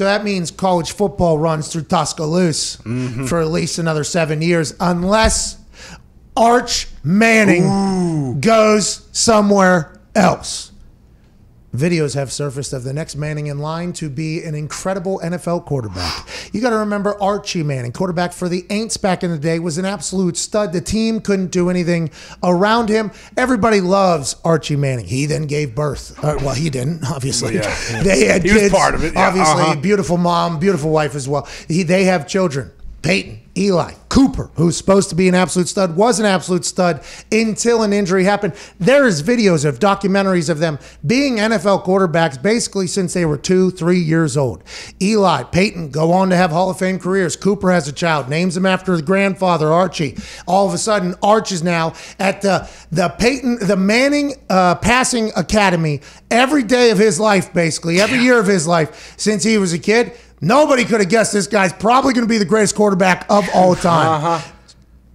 So that means college football runs through Tuscaloosa mm-hmm. for at least another seven years, unless Arch Manning Ooh. goes somewhere else. Videos have surfaced of the next Manning in line to be an incredible NFL quarterback. You got to remember Archie Manning, quarterback for the Aints back in the day, was an absolute stud. The team couldn't do anything around him. Everybody loves Archie Manning. He then gave birth. Uh, well, he didn't, obviously. Yeah, yeah. They had he kids, was part of it. Yeah, obviously, uh-huh. beautiful mom, beautiful wife as well. He, they have children. Peyton, Eli, Cooper, who's supposed to be an absolute stud, was an absolute stud until an injury happened. There is videos of documentaries of them being NFL quarterbacks basically since they were two, three years old. Eli, Peyton go on to have Hall of Fame careers. Cooper has a child, names him after his grandfather, Archie. All of a sudden, Arch is now at the the Peyton, the Manning uh, Passing Academy every day of his life, basically, every year of his life since he was a kid Nobody could have guessed this guy's probably going to be the greatest quarterback of all uh-huh. time. uh-huh.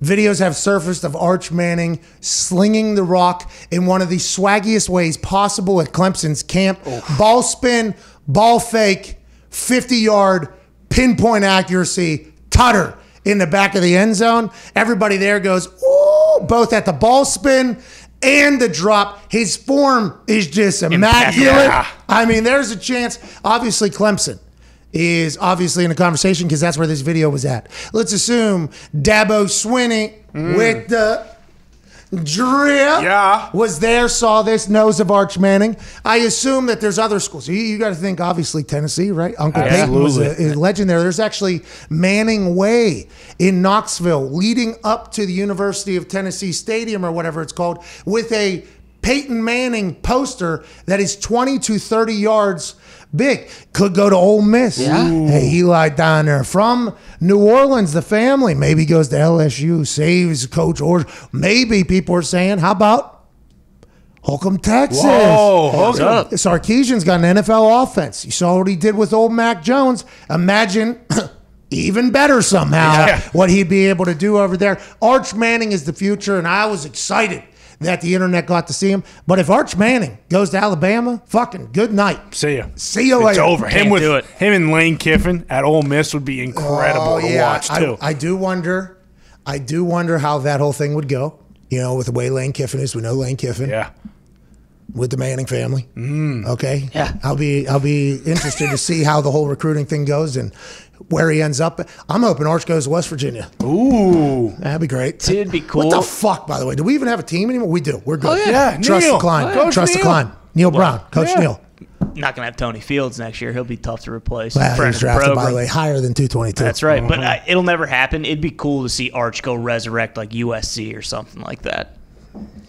Videos have surfaced of Arch Manning slinging the rock in one of the swaggiest ways possible at Clemson's camp. Ball spin, ball fake, 50 yard, pinpoint accuracy, tutter in the back of the end zone. Everybody there goes, ooh, both at the ball spin and the drop. His form is just immaculate. Yeah. I mean, there's a chance. Obviously, Clemson is obviously in a conversation because that's where this video was at. Let's assume Dabo Swinney mm. with the drip yeah. was there, saw this, knows of Arch Manning. I assume that there's other schools. You, you got to think, obviously, Tennessee, right? Uncle Absolutely. Peyton was a, a legend there. There's actually Manning Way in Knoxville leading up to the University of Tennessee Stadium or whatever it's called with a Peyton Manning poster that is 20 to 30 yards big. Could go to Ole Miss. Yeah. Hey, Eli down there from New Orleans, the family. Maybe goes to LSU, saves Coach or Maybe people are saying, how about Holcomb, Texas. Whoa, up. Sarkeesian's got an NFL offense. You saw what he did with old Mac Jones. Imagine even better somehow yeah. what he'd be able to do over there. Arch Manning is the future, and I was excited that the internet got to see him. But if Arch Manning goes to Alabama, fucking good night. See ya. See you later. It's over. Him Can't with do it. him and Lane Kiffin at Ole Miss would be incredible oh, yeah. to watch too. I, I do wonder. I do wonder how that whole thing would go. You know, with the way Lane Kiffin is, we know Lane Kiffin. Yeah with the Manning family. Mm. Okay. Yeah. I'll be I'll be interested to see how the whole recruiting thing goes and where he ends up. I'm hoping Arch goes to West Virginia. Ooh, that'd be great. It'd be cool. What the fuck, by the way? Do we even have a team anymore? We do. We're good. Oh, yeah. yeah. Trust Neil. the climb. Oh, yeah. Trust Neil. the climb. Neil Brown. Coach yeah. Neil. Not going to have Tony Fields next year. He'll be tough to replace. Well, he's drafted, by the way, higher than 222. That's right. Mm-hmm. But uh, it'll never happen. It'd be cool to see Arch go resurrect like USC or something like that.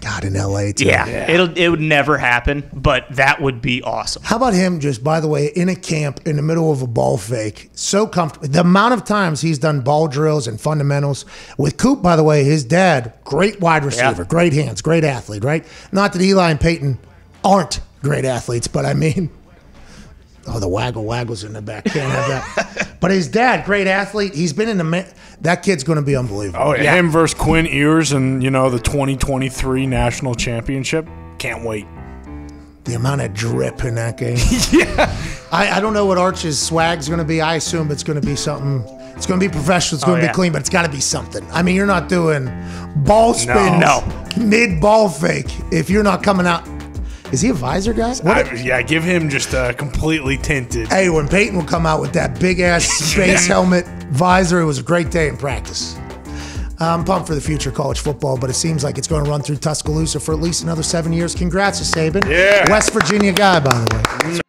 God, in LA, too. Yeah, yeah, it'll it would never happen, but that would be awesome. How about him? Just by the way, in a camp in the middle of a ball fake, so comfortable. The amount of times he's done ball drills and fundamentals with Coop. By the way, his dad, great wide receiver, yeah. great hands, great athlete. Right? Not that Eli and Peyton aren't great athletes, but I mean, oh, the waggle waggles in the back. Can't have that. But his dad, great athlete. He's been in the that kid's going to be unbelievable. Oh, yeah. him versus Quinn Ears and you know the 2023 national championship. Can't wait. The amount of drip in that game. yeah. I, I don't know what Arch's swag's going to be. I assume it's going to be something. It's going to be professional. It's going oh, to yeah. be clean, but it's got to be something. I mean, you're not doing ball spins, no. no. mid ball fake if you're not coming out is he a visor guy? yeah, give him just uh, completely tinted. Hey, when Peyton would come out with that big ass space helmet visor, it was a great day in practice. Uh, I'm pumped for the future of college football, but it seems like it's going to run through Tuscaloosa for at least another seven years. Congrats to Saban. Yeah. West Virginia guy, by the way. Mm.